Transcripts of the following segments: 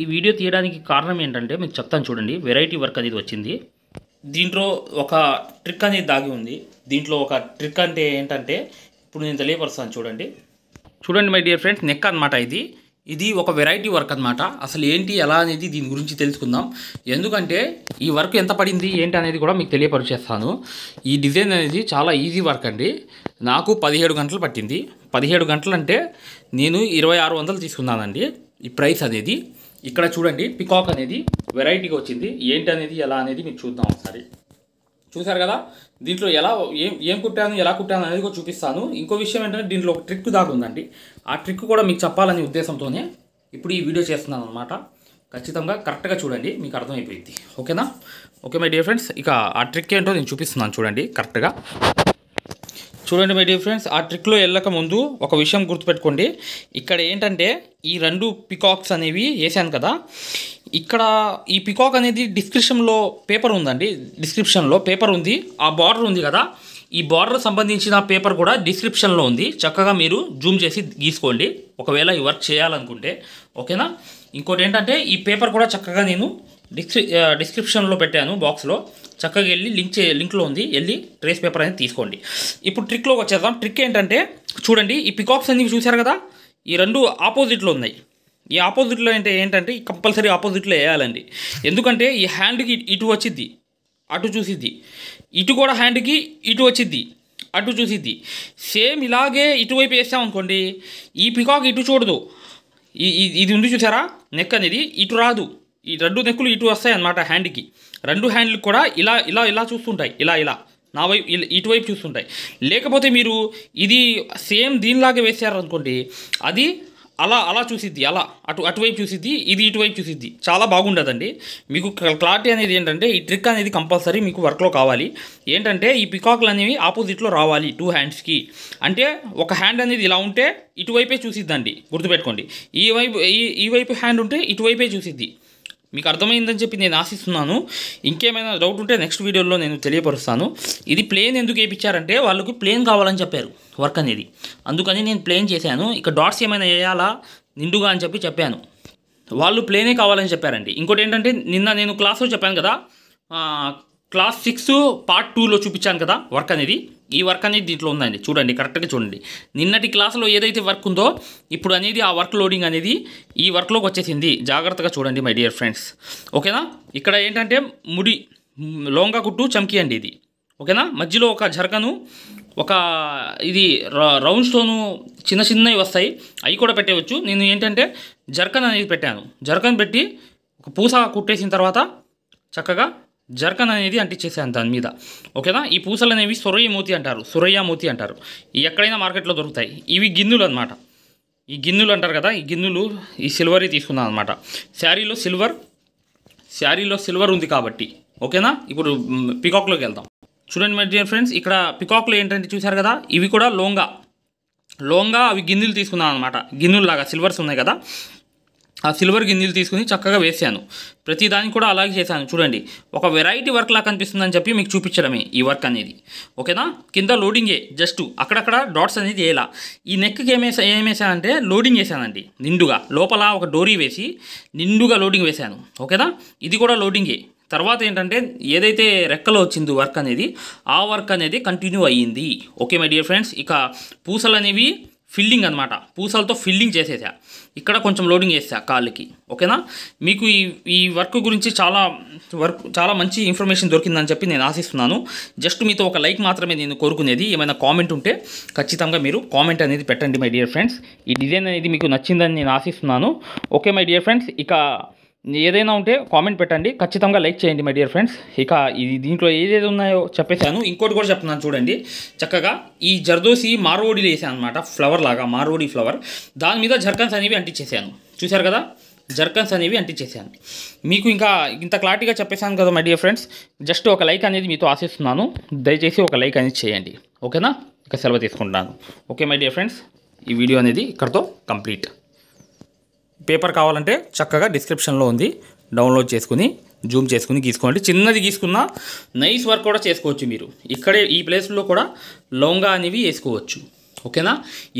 ఈ వీడియో తీయడానికి కారణం ఏంటంటే మీకు చెప్తాను చూడండి వెరైటీ వర్క్ అనేది వచ్చింది దీంట్లో ఒక ట్రిక్ అనేది దాగి ఉంది దీంట్లో ఒక ట్రిక్ అంటే ఏంటంటే ఇప్పుడు నేను తెలియపరుస్తాను చూడండి చూడండి మై డియర్ ఫ్రెండ్స్ నెక్ అనమాట ఇది ఇది ఒక వెరైటీ వర్క్ అనమాట అసలు ఏంటి ఎలా అనేది దీని గురించి తెలుసుకుందాం ఎందుకంటే ఈ వర్క్ ఎంత పడింది ఏంటి అనేది కూడా మీకు తెలియపరిచేస్తాను ఈ డిజైన్ అనేది చాలా ఈజీ వర్క్ అండి నాకు పదిహేడు గంటలు పట్టింది పదిహేడు గంటలు అంటే నేను ఇరవై ఆరు వందలు తీసుకున్నానండి ఈ ప్రైస్ అనేది ఇక్కడ చూడండి పికాక్ అనేది వెరైటీగా వచ్చింది ఏంటి అనేది ఎలా అనేది మీరు చూద్దాం ఒకసారి చూసారు కదా దీంట్లో ఎలా ఏం ఏం కుట్టాను ఎలా కుట్టాను అనేది కూడా చూపిస్తాను ఇంకో విషయం ఏంటంటే దీంట్లో ఒక ట్రిక్ దాకా ఉందండి ఆ ట్రిక్ కూడా మీకు చెప్పాలనే ఉద్దేశంతోనే ఇప్పుడు ఈ వీడియో చేస్తున్నాను అనమాట ఖచ్చితంగా కరెక్ట్గా చూడండి మీకు అర్థమైపోయింది ఓకేనా ఓకే మై డియర్ ఫ్రెండ్స్ ఇక ఆ ట్రిక్ ఏంటో నేను చూపిస్తున్నాను చూడండి కరెక్ట్గా చూడండి మై డియర్ ఫ్రెండ్స్ ఆ ట్రిక్లో వెళ్ళక ముందు ఒక విషయం గుర్తుపెట్టుకోండి ఇక్కడ ఏంటంటే ఈ రెండు పికాక్స్ అనేవి వేసాను కదా ఇక్కడ ఈ పికాక్ అనేది డిస్క్రిప్షన్లో పేపర్ ఉందండి డిస్క్రిప్షన్లో పేపర్ ఉంది ఆ బార్డర్ ఉంది కదా ఈ బార్డర్ సంబంధించిన పేపర్ కూడా డిస్క్రిప్షన్లో ఉంది చక్కగా మీరు జూమ్ చేసి గీసుకోండి ఒకవేళ ఈ వర్క్ చేయాలనుకుంటే ఓకేనా ఇంకోటి ఏంటంటే ఈ పేపర్ కూడా చక్కగా నేను డిస్క్రి డిస్క్రిప్షన్లో పెట్టాను బాక్స్లో చక్కగా వెళ్ళి లింక్ చే లింక్లో ఉంది వెళ్ళి ట్రేస్ పేపర్ అనేది తీసుకోండి ఇప్పుడు ట్రిక్లోకి వచ్చేద్దాం ట్రిక్ ఏంటంటే చూడండి ఈ పికాప్స్ అనేవి చూశారు కదా ఈ రెండు ఆపోజిట్లో ఉన్నాయి ఈ ఆపోజిట్లో అంటే ఏంటంటే కంపల్సరీ ఆపోజిట్లో వేయాలండి ఎందుకంటే ఈ హ్యాండ్కి ఇటు వచ్చిద్ది అటు చూసిద్ది ఇటు కూడా హ్యాండ్కి ఇటు వచ్చిద్ది అటు చూసిద్ది సేమ్ ఇలాగే ఇటువైపు వేసామనుకోండి ఈ పికాక్ ఇటు చూడదు ఇది ఉంది చూసారా నెక్ అనేది ఇటు రాదు ఈ రెండు నెక్కులు ఇటు వస్తాయి అన్నమాట హ్యాండ్కి రెండు హ్యాండ్లు కూడా ఇలా ఇలా ఇలా చూస్తుంటాయి ఇలా ఇలా నా వైపు ఇటువైపు చూస్తుంటాయి లేకపోతే మీరు ఇది సేమ్ దీనిలాగా వేసారనుకోండి అది అలా అలా చూసిద్ది అలా అటు అటువైపు చూసిద్ది ఇది ఇటువైపు చూసిద్ది చాలా బాగుండదండి మీకు క్లారిటీ అనేది ఏంటంటే ఈ ట్రిక్ అనేది కంపల్సరీ మీకు వర్క్లో కావాలి ఏంటంటే ఈ పికాక్లు అనేవి ఆపోజిట్లో రావాలి టూ హ్యాండ్స్కి అంటే ఒక హ్యాండ్ అనేది ఇలా ఉంటే ఇటువైపే చూసిద్దండి గుర్తుపెట్టుకోండి ఈ వైపు ఈ ఈ వైపు హ్యాండ్ ఉంటే ఇటువైపే చూసిద్ది మీకు అర్థమైందని చెప్పి నేను ఆశిస్తున్నాను ఇంకేమైనా డౌట్ ఉంటే నెక్స్ట్ వీడియోలో నేను తెలియపరుస్తాను ఇది ప్లేన్ ఎందుకు వేయించారంటే వాళ్ళకు ప్లేన్ కావాలని చెప్పారు వర్క్ అనేది అందుకని నేను ప్లేన్ చేశాను ఇక డాట్స్ ఏమైనా వేయాలా నిండుగా అని చెప్పి చెప్పాను వాళ్ళు ప్లేనే కావాలని చెప్పారండి ఇంకోటి ఏంటంటే నిన్న నేను క్లాస్లో చెప్పాను కదా క్లాస్ సిక్స్ పార్ట్ టూలో చూపించాను కదా వర్క్ అనేది ఈ వర్క్ అనేది దీంట్లో ఉందండి చూడండి కరెక్ట్గా చూడండి నిన్నటి క్లాస్లో ఏదైతే వర్క్ ఉందో ఇప్పుడు అనేది ఆ వర్క్ లోడింగ్ అనేది ఈ వర్క్లోకి వచ్చేసింది జాగ్రత్తగా చూడండి మై డియర్ ఫ్రెండ్స్ ఓకేనా ఇక్కడ ఏంటంటే ముడి లోంగా కుట్టు చమ్కి అండి ఇది ఓకేనా మధ్యలో ఒక జరకను ఒక ఇది రౌండ్ స్టోను చిన్న చిన్నవి వస్తాయి అవి కూడా పెట్టేయచ్చు నేను ఏంటంటే జర్కన్ అనేది పెట్టాను జర్కన్ పెట్టి ఒక పూస కుట్టేసిన తర్వాత చక్కగా జర్కన్ అనేది అంటించేసాను దాని మీద ఓకేనా ఈ పూసలు అనేవి సొరయ్య మోతి అంటారు సొరయ్య మోతి అంటారు ఎక్కడైనా మార్కెట్లో దొరుకుతాయి ఇవి గిన్నెలు అనమాట ఈ గిన్నెలు అంటారు కదా ఈ గిన్నెలు ఈ సిల్వర్ తీసుకున్నాను అనమాట శారీలో సిల్వర్ శారీలో సిల్వర్ ఉంది కాబట్టి ఓకేనా ఇప్పుడు పికాక్లోకి వెళ్దాం చూడండి మై డియర్ ఫ్రెండ్స్ ఇక్కడ పికాక్లో ఏంటంటే చూశారు కదా ఇవి కూడా లోంగా లోంగా అవి గిన్నెలు తీసుకున్నాను అనమాట గిన్నెలు లాగా సిల్వర్స్ ఉన్నాయి కదా ఆ సిల్వర్ గింజలు తీసుకుని చక్కగా వేసాను ప్రతిదానికి కూడా అలాగే చేశాను చూడండి ఒక వెరైటీ వర్క్ లా కనిపిస్తుందని చెప్పి మీకు చూపించడమే ఈ వర్క్ అనేది ఓకేనా కింద లోడింగే జస్ట్ అక్కడక్కడ డాట్స్ అనేది వేయాల ఈ నెక్కి ఏమేసా ఏమేసానంటే లోడింగ్ వేసానండి నిండుగా లోపల ఒక డోరీ వేసి నిండుగా లోడింగ్ వేశాను ఓకేనా ఇది కూడా లోడింగే తర్వాత ఏంటంటే ఏదైతే రెక్కలో వచ్చిందో వర్క్ అనేది ఆ వర్క్ అనేది కంటిన్యూ అయ్యింది ఓకే మై డియర్ ఫ్రెండ్స్ ఇక పూసలు అనేవి ఫిల్లింగ్ అనమాట పూసలతో ఫిల్లింగ్ చేసేసా ఇక్కడ కొంచెం లోడింగ్ చేసా కాళ్ళకి ఓకేనా మీకు ఈ ఈ వర్క్ గురించి చాలా వర్క్ చాలా మంచి ఇన్ఫర్మేషన్ దొరికిందని చెప్పి నేను ఆశిస్తున్నాను జస్ట్ మీతో ఒక లైక్ మాత్రమే నేను కోరుకునేది ఏమైనా కామెంట్ ఉంటే ఖచ్చితంగా మీరు కామెంట్ అనేది పెట్టండి మై డియర్ ఫ్రెండ్స్ ఈ డిజైన్ అనేది మీకు నచ్చిందని నేను ఆశిస్తున్నాను ఓకే మై డియర్ ఫ్రెండ్స్ ఇక ఏదైనా ఉంటే కామెంట్ పెట్టండి ఖచ్చితంగా లైక్ చేయండి మై డియర్ ఫ్రెండ్స్ ఇక ఇది దీంట్లో ఏదేది ఉన్నాయో చెప్పేశాను ఇంకోటి కూడా చెప్తున్నాను చూడండి చక్కగా ఈ జర్దోసి మారోడీలు వేసాను అనమాట ఫ్లవర్ లాగా మారోడి ఫ్లవర్ దాని మీద జర్కన్స్ అనేవి అంటించేసాను చూశారు కదా జర్కన్స్ అనేవి అంటించేసాను మీకు ఇంకా ఇంత క్లారిటీగా చెప్పేశాను కదా మై డియర్ ఫ్రెండ్స్ జస్ట్ ఒక లైక్ అనేది మీతో ఆశిస్తున్నాను దయచేసి ఒక లైక్ అనేది చేయండి ఓకేనా ఇక సెలవు తీసుకుంటున్నాను ఓకే మై డియర్ ఫ్రెండ్స్ ఈ వీడియో అనేది ఇక్కడితో కంప్లీట్ పేపర్ కావాలంటే చక్కగా డిస్క్రిప్షన్లో ఉంది డౌన్లోడ్ చేసుకుని జూమ్ చేసుకుని గీసుకోండి చిన్నది గీసుకున్న నైస్ వర్క్ కూడా చేసుకోవచ్చు మీరు ఇక్కడే ఈ ప్లేస్లో కూడా లొంగా అనేవి వేసుకోవచ్చు ఓకేనా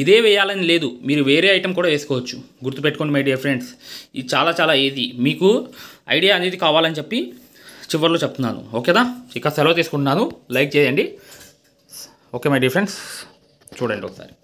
ఇదే వేయాలని లేదు మీరు వేరే ఐటెం కూడా వేసుకోవచ్చు గుర్తుపెట్టుకోండి మై డియర్ ఫ్రెండ్స్ ఇది చాలా చాలా ఏది మీకు ఐడియా అనేది కావాలని చెప్పి చివరిలో చెప్తున్నాను ఓకేనా ఇక సెలవు తీసుకుంటున్నాను లైక్ చేయండి ఓకే మై డియర్ ఫ్రెండ్స్ చూడండి ఒకసారి